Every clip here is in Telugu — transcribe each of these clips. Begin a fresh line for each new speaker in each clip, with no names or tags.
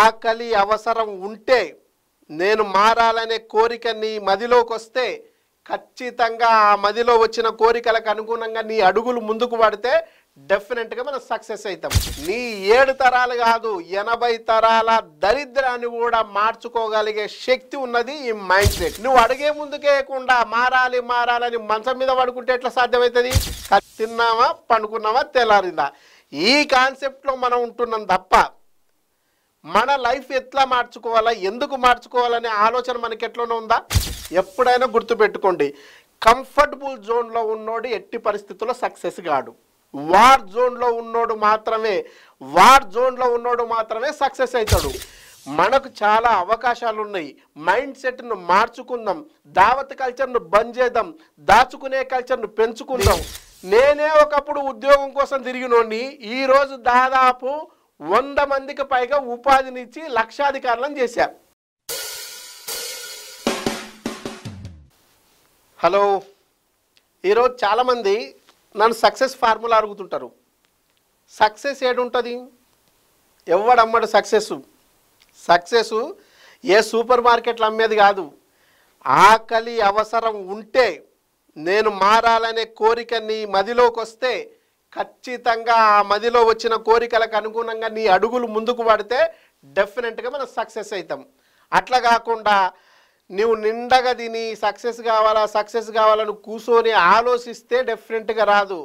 ఆకలి అవసరం ఉంటే నేను మారాలనే కోరిక నీ మదిలోకి వస్తే ఖచ్చితంగా ఆ మదిలో వచ్చిన కోరికలకు అనుగుణంగా నీ అడుగులు ముందుకు పడితే డెఫినెట్గా మనం సక్సెస్ అవుతాం నీ ఏడు తరాలు కాదు ఎనభై తరాల దరిద్రాన్ని కూడా మార్చుకోగలిగే శక్తి ఉన్నది ఈ మైండ్ సెట్ నువ్వు అడిగే ముందుకేయకుండా మారాలి మారాలని మంచం మీద పడుకుంటే ఎట్లా సాధ్యమవుతుంది తిన్నావా పండుకున్నావా తెల్లారిందా ఈ కాన్సెప్ట్లో మనం ఉంటున్నాం తప్ప మన లైఫ్ ఎట్లా మార్చుకోవాలా ఎందుకు మార్చుకోవాలనే ఆలోచన మనకి ఎట్లనే ఉందా ఎప్పుడైనా గుర్తుపెట్టుకోండి కంఫర్టబుల్ జోన్లో ఉన్నోడు ఎట్టి పరిస్థితుల్లో సక్సెస్ కాడు వార్ జోన్లో ఉన్నోడు మాత్రమే వార్ జోన్లో ఉన్నోడు మాత్రమే సక్సెస్ అవుతాడు మనకు చాలా అవకాశాలు ఉన్నాయి మైండ్ సెట్ను మార్చుకుందాం దావత్ కల్చర్ను బంద్ చేద్దాం దాచుకునే కల్చర్ను పెంచుకుందాం నేనే ఒకప్పుడు ఉద్యోగం కోసం తిరిగినోడిని ఈరోజు దాదాపు వంద మందికి పైగా ఉపాధినిచ్చి లక్షాధికారులను చేశారు హలో ఈరోజు చాలామంది నన్ను సక్సెస్ ఫార్ములా అడుగుతుంటారు సక్సెస్ ఏడుంటుంది ఎవడమ్మడు సక్సెస్ సక్సెస్ ఏ సూపర్ మార్కెట్లు అమ్మేది కాదు ఆకలి అవసరం ఉంటే నేను మారాలనే కోరిక నీ మదిలోకి వస్తే ఖచ్చితంగా ఆ మదిలో వచ్చిన కోరికలకు అనుగుణంగా నీ అడుగులు ముందుకు పడితే డెఫినెట్గా మనం సక్సెస్ అవుతాం అట్లా కాకుండా నువ్వు నిండగా తిని సక్సెస్ కావాలా సక్సెస్ కావాలని కూర్చొని ఆలోచిస్తే డెఫినెట్గా రాదు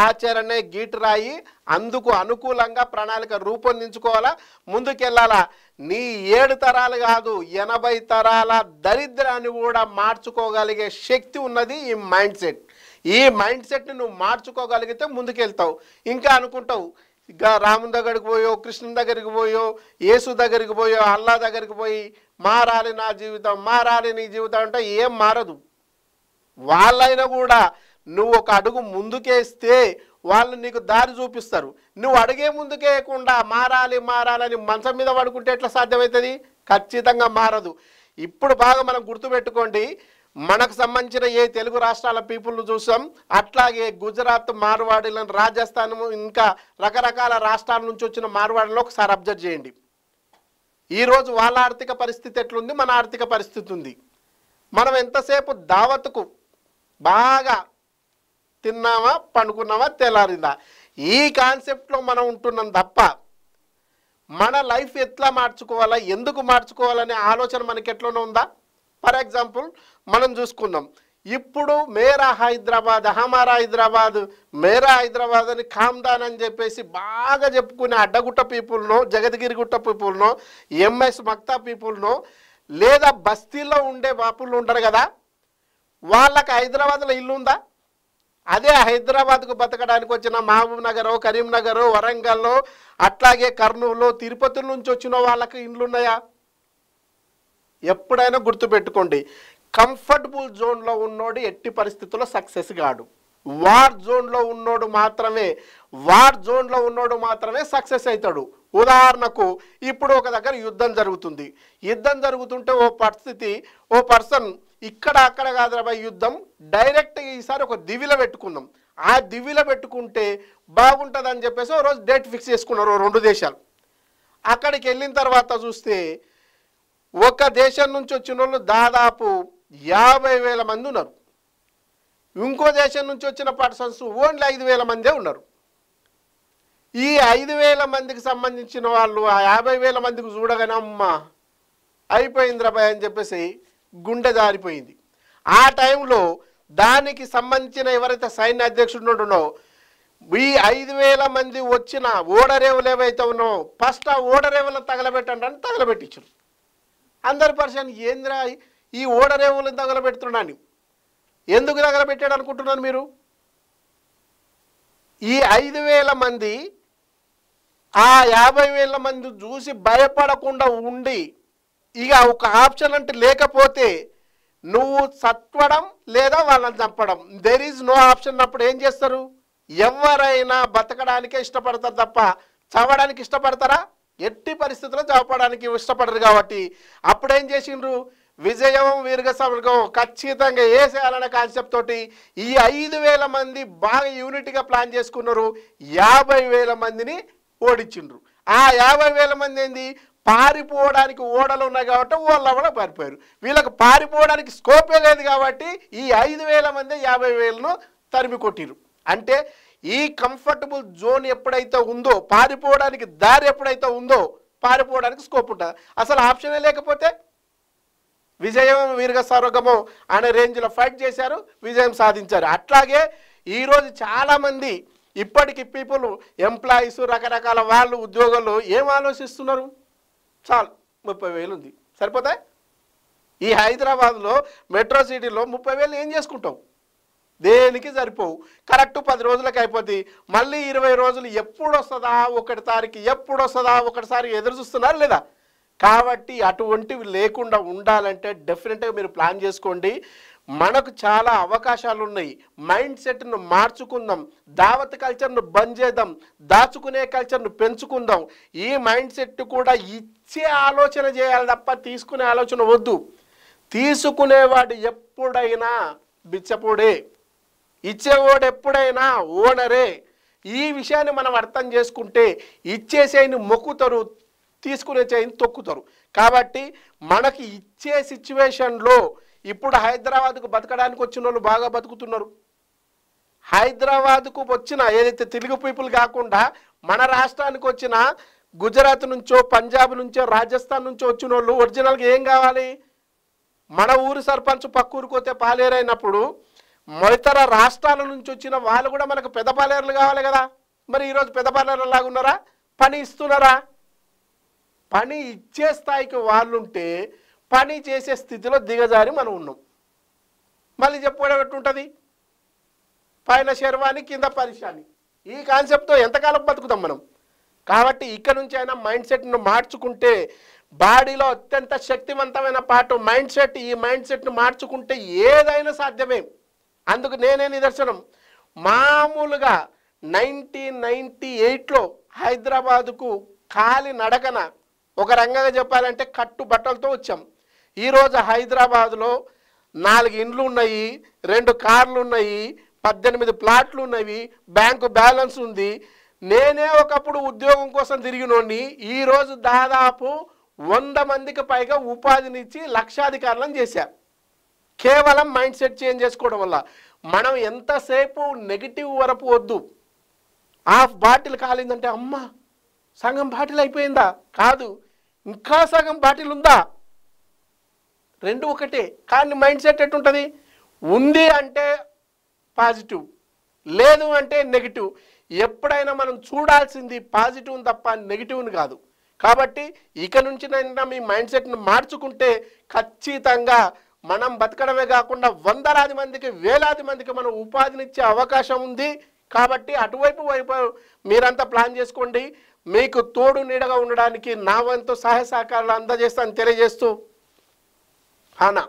ఆచరణే గీటు రాయి అందుకు అనుకూలంగా ప్రణాళిక రూపొందించుకోవాలా ముందుకెళ్ళాలా నీ ఏడు తరాలు కాదు ఎనభై తరాల దరిద్రాన్ని కూడా మార్చుకోగలిగే శక్తి ఉన్నది ఈ మైండ్ సెట్ ఈ మైండ్ సెట్ని నువ్వు మార్చుకోగలిగితే ముందుకెళ్తావు ఇంకా అనుకుంటావు ఇంకా రాముని దగ్గరికి పోయో కృష్ణుని దగ్గరికి పోయో యేసు దగ్గరికి పోయో అల్లా దగ్గరికి పోయి మారాలి నా జీవితం మారాలి నీ జీవితం అంటే ఏం మారదు వాళ్ళైనా కూడా నువ్వు ఒక అడుగు ముందుకేస్తే వాళ్ళు నీకు దారి చూపిస్తారు నువ్వు అడిగే ముందుకేయకుండా మారాలి మారాలని మంచం మీద పడుకుంటే ఎట్లా సాధ్యమవుతుంది ఖచ్చితంగా మారదు ఇప్పుడు బాగా మనం గుర్తుపెట్టుకోండి మనకు సంబంధించిన ఏ తెలుగు రాష్ట్రాల పీపుల్ను చూసాం అట్లాగే గుజరాత్ మార్వాడీలను రాజస్థాన్ ఇంకా రకరకాల రాష్ట్రాల నుంచి వచ్చిన మార్వాడిలో ఒకసారి అబ్జర్వ్ చేయండి ఈరోజు వాళ్ళ ఆర్థిక పరిస్థితి ఎట్లుంది మన ఆర్థిక పరిస్థితి ఉంది మనం ఎంతసేపు దావత్కు బాగా తిన్నామా పండుకున్నావా తెలారిందా ఈ కాన్సెప్ట్లో మనం ఉంటున్నాం తప్ప మన లైఫ్ ఎట్లా మార్చుకోవాలా ఎందుకు మార్చుకోవాలనే ఆలోచన మనకి ఎట్లనే ఉందా ఫర్ ఎగ్జాంపుల్ మనం చూసుకుందాం ఇప్పుడు మేరా హైదరాబాద్ హమారా హైదరాబాద్ మేరా హైదరాబాద్ అని ఖామ్దాన్ అని చెప్పేసి బాగా చెప్పుకునే అడ్డగుట్ట పీపుల్నో జగద్గిరిగుట్ట పీపుల్నో ఎంఎస్ మక్తా పీపుల్నో లేదా బస్తీలో ఉండే బాపులు ఉంటారు కదా వాళ్ళకి హైదరాబాద్లో ఇల్లు ఉందా అదే హైదరాబాద్కు బతకడానికి వచ్చిన మహబూబ్ నగర్ కరీంనగర్ వరంగల్లో అట్లాగే కర్నూలు తిరుపతి నుంచి వచ్చిన వాళ్ళకి ఇండ్లున్నాయా ఎప్పుడైనా గుర్తుపెట్టుకోండి కంఫర్టబుల్ జోన్లో ఉన్నోడు ఎట్టి పరిస్థితుల్లో సక్సెస్ కాడు వార్ జోన్లో ఉన్నోడు మాత్రమే వార్ జోన్లో ఉన్నోడు మాత్రమే సక్సెస్ అవుతాడు ఉదాహరణకు ఇప్పుడు ఒక దగ్గర యుద్ధం జరుగుతుంది యుద్ధం జరుగుతుంటే ఓ పరిస్థితి ఓ పర్సన్ ఇక్కడ అక్కడ కాదురా యుద్ధం డైరెక్ట్ ఈసారి ఒక దివిలో పెట్టుకుందాం ఆ దివిలో పెట్టుకుంటే బాగుంటుందని చెప్పేసి ఓ రోజు డేట్ ఫిక్స్ చేసుకున్నారు రెండు దేశాలు అక్కడికి వెళ్ళిన తర్వాత చూస్తే ఒక దేశం నుంచి వచ్చిన వాళ్ళు దాదాపు యాభై వేల మంది ఉన్నారు ఇంకో దేశం నుంచి వచ్చిన పర్సన్స్ ఓన్లీ ఐదు వేల మందే ఉన్నారు ఈ ఐదు వేల మందికి సంబంధించిన వాళ్ళు ఆ యాభై వేల మందికి చూడగానే అమ్మ అయిపోయిందిరా భయ అని చెప్పేసి గుండె జారిపోయింది ఆ టైంలో దానికి సంబంధించిన ఎవరైతే సైన్య అధ్యక్షుడు ఉన్నాడో ఈ ఐదు వేల మంది వచ్చిన ఓడరేవులు ఏవైతే ఉన్నాయో ఫస్ట్ ఆ ఓడరేవులను తగలబెట్టండి అని తగలబెట్టించారు అందరి పర్సన్ ఏంద్రా ఈ ఓడరేవులు తగలబెడుతున్నాను ఎందుకు తగలబెట్టాడు అనుకుంటున్నాను మీరు ఈ ఐదు వేల మంది ఆ యాభై వేల మంది చూసి భయపడకుండా ఉండి ఇక ఒక ఆప్షన్ అంటే లేకపోతే నువ్వు చట్టడం లేదా వాళ్ళని చంపడం దెర్ ఈజ్ నో ఆప్షన్ అప్పుడు ఏం చేస్తారు ఎవరైనా బతకడానికే ఇష్టపడతారు తప్ప చవడానికి ఇష్టపడతారా ఎట్టి పరిస్థితుల్లో చావపడానికి ఇష్టపడరు కాబట్టి అప్పుడేం చేసిండ్రు విజయం వీర్ఘసమర్గం ఖచ్చితంగా వేసేయాలనే కాన్సెప్ట్ తోటి ఈ ఐదు వేల మంది బాగా యూనిట్గా ప్లాన్ చేసుకున్నారు యాభై వేల మందిని ఓడించిండ్రు ఆ యాభై వేల మంది ఏంది పారిపోవడానికి ఓడలు ఉన్నాయి కాబట్టి ఓడలు కూడా పారిపోయారు వీళ్ళకి పారిపోవడానికి స్కోపే లేదు కాబట్టి ఈ ఐదు వేల మంది యాభై వేలను తరిమి కొట్టిరు అంటే ఈ కంఫర్టబుల్ జోన్ ఎప్పుడైతే ఉందో పారిపోవడానికి దారి ఎప్పుడైతే ఉందో పారిపోవడానికి స్కోప్ ఉంటుంది అసలు ఆప్షనే లేకపోతే విజయం వీరుగ సర్వగము అనే రేంజ్లో ఫైట్ చేశారు విజయం సాధించారు అట్లాగే ఈరోజు చాలామంది ఇప్పటికి పీపుల్ ఎంప్లాయీస్ రకరకాల వాళ్ళు ఉద్యోగులు ఏం ఆలోచిస్తున్నారు చాలు ముప్పై వేలు ఉంది సరిపోతాయి ఈ హైదరాబాద్లో మెట్రో సిటీలో ముప్పై వేలు ఏం చేసుకుంటావు దేనికి సరిపోవు కరెక్ట్ పది రోజులకు అయిపోద్ది మళ్ళీ ఇరవై రోజులు ఎప్పుడు వస్తుందా ఒకటి తారీఖు ఎప్పుడు వస్తుందా ఒకటిసారి ఎదురు చూస్తున్నారు లేదా కాబట్టి అటువంటివి లేకుండా ఉండాలంటే డెఫినెట్గా మీరు ప్లాన్ చేసుకోండి మనకు చాలా అవకాశాలు ఉన్నాయి మైండ్ సెట్ను మార్చుకుందాం దావత్ కల్చర్ను బంద్ చేద్దాం దాచుకునే కల్చర్ను పెంచుకుందాం ఈ మైండ్ సెట్ కూడా ఇచ్చే ఆలోచన చేయాలి తప్ప తీసుకునే ఆలోచన వద్దు తీసుకునేవాడు ఎప్పుడైనా బిచ్చపూడే ఇచ్చేవాడు ఎప్పుడైనా ఓనరే ఈ విషయాన్ని మనం అర్థం చేసుకుంటే ఇచ్చే చేయిని మొక్కుతారు తీసుకునే చేయిని తొక్కుతారు కాబట్టి మనకి ఇచ్చే సిచ్యువేషన్లో ఇప్పుడు హైదరాబాద్కు బతకడానికి వచ్చిన వాళ్ళు బాగా బతుకుతున్నారు హైదరాబాద్కు వచ్చిన ఏదైతే తెలుగు పీపుల్ కాకుండా మన రాష్ట్రానికి వచ్చిన గుజరాత్ నుంచో పంజాబ్ నుంచో రాజస్థాన్ నుంచో వచ్చిన వాళ్ళు ఒరిజినల్గా ఏం కావాలి మన ఊరు సర్పంచ్ పోతే పాలేరైనప్పుడు మొదతర రాష్ట్రాల నుంచి వచ్చిన వాళ్ళు కూడా మనకు పెద్ద కావాలి కదా మరి ఈరోజు పెద్ద లాగా ఉన్నారా పని ఇస్తున్నారా పని ఇచ్చే స్థాయికి వాళ్ళుంటే పని చేసే స్థితిలో దిగజారి మనం ఉన్నాం మళ్ళీ చెప్పుకోవడం ఎట్టుంటుంది పైన శర్వాణి కింద పరిశాని ఈ కాన్సెప్ట్తో ఎంతకాలం బతుకుతాం మనం కాబట్టి ఇక్కడ నుంచి అయినా మైండ్ సెట్ను మార్చుకుంటే బాడీలో అత్యంత శక్తివంతమైన పాటు మైండ్ సెట్ ఈ మైండ్ సెట్ను మార్చుకుంటే ఏదైనా సాధ్యమే అందుకు నేనే నిదర్శనం మామూలుగా నైన్టీన్ నైంటీ ఎయిట్లో హైదరాబాదుకు కాలి నడకన ఒక రంగంగా చెప్పాలంటే కట్టు బట్టలతో వచ్చాం ఈరోజు హైదరాబాదులో నాలుగు ఇండ్లు ఉన్నాయి రెండు కార్లు ఉన్నాయి పద్దెనిమిది ప్లాట్లు ఉన్నవి బ్యాంకు బ్యాలెన్స్ ఉంది నేనే ఒకప్పుడు ఉద్యోగం కోసం తిరిగినోడిని ఈరోజు దాదాపు వంద మందికి పైగా ఉపాధినిచ్చి లక్షాధికారులను చేశారు కేవలం మైండ్ సెట్ చేంజ్ చేసుకోవడం వల్ల మనం ఎంతసేపు నెగిటివ్ వరపు వద్దు హాఫ్ బాటిల్ కాలిందంటే అమ్మ సగం బాటిల్ అయిపోయిందా కాదు ఇంకా సగం బాటిల్ ఉందా రెండు ఒకటే కానీ మైండ్ సెట్ ఎట్టుంటుంది ఉంది అంటే పాజిటివ్ లేదు అంటే నెగిటివ్ ఎప్పుడైనా మనం చూడాల్సింది పాజిటివ్ తప్ప నెగిటివ్ని కాదు కాబట్టి ఇక నుంచి నైనా మీ మైండ్ సెట్ను మార్చుకుంటే ఖచ్చితంగా మనం బతకడమే కాకుండా వందలాది మందికి వేలాది మందికి మనం ఉపాధినిచ్చే అవకాశం ఉంది కాబట్టి అటువైపు వైపు మీరంతా ప్లాన్ చేసుకోండి మీకు తోడు నీడగా ఉండడానికి నా వంతు సహాయ సహకారాలు అందజేస్తా అని తెలియజేస్తూ అనా